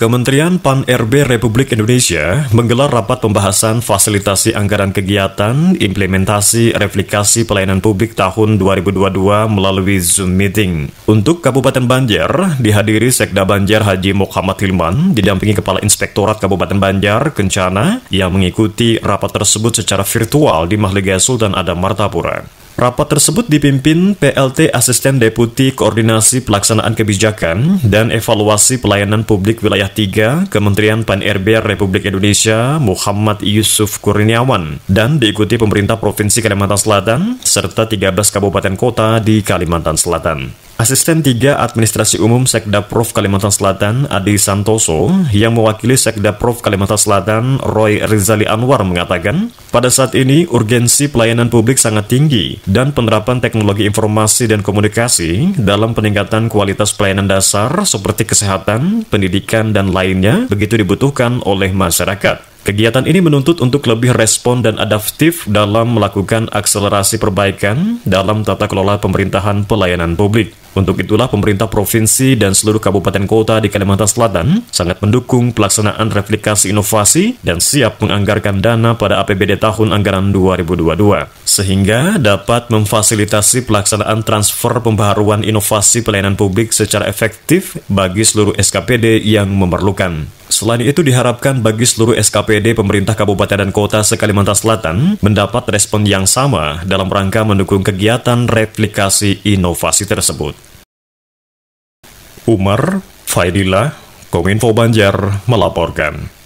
Kementerian Pan-RB Republik Indonesia menggelar rapat pembahasan fasilitasi anggaran kegiatan implementasi replikasi pelayanan publik tahun 2022 melalui Zoom Meeting. Untuk Kabupaten Banjar, dihadiri Sekda Banjar Haji Muhammad Hilman, didampingi Kepala Inspektorat Kabupaten Banjar, Kencana, yang mengikuti rapat tersebut secara virtual di Mahligai Sultan Adam Martapura. Rapat tersebut dipimpin PLT Asisten Deputi Koordinasi Pelaksanaan Kebijakan dan Evaluasi Pelayanan Publik Wilayah 3 Kementerian Pan-RB Republik Indonesia Muhammad Yusuf Kurniawan dan diikuti pemerintah Provinsi Kalimantan Selatan serta 13 kabupaten kota di Kalimantan Selatan. Asisten 3 Administrasi Umum Sekda Prof Kalimantan Selatan Adi Santoso yang mewakili Sekda Prof Kalimantan Selatan Roy Rizali Anwar mengatakan, pada saat ini urgensi pelayanan publik sangat tinggi dan penerapan teknologi informasi dan komunikasi dalam peningkatan kualitas pelayanan dasar seperti kesehatan, pendidikan, dan lainnya begitu dibutuhkan oleh masyarakat. Kegiatan ini menuntut untuk lebih respon dan adaptif dalam melakukan akselerasi perbaikan dalam tata kelola pemerintahan pelayanan publik. Untuk itulah pemerintah provinsi dan seluruh kabupaten kota di Kalimantan Selatan sangat mendukung pelaksanaan replikasi inovasi dan siap menganggarkan dana pada APBD tahun anggaran 2022 sehingga dapat memfasilitasi pelaksanaan transfer pembaharuan inovasi pelayanan publik secara efektif bagi seluruh SKPD yang memerlukan. Selain itu diharapkan bagi seluruh SKPD pemerintah kabupaten dan kota se-Kalimantan Selatan mendapat respon yang sama dalam rangka mendukung kegiatan replikasi inovasi tersebut. Umar Faidillah, Kominfo Banjar melaporkan.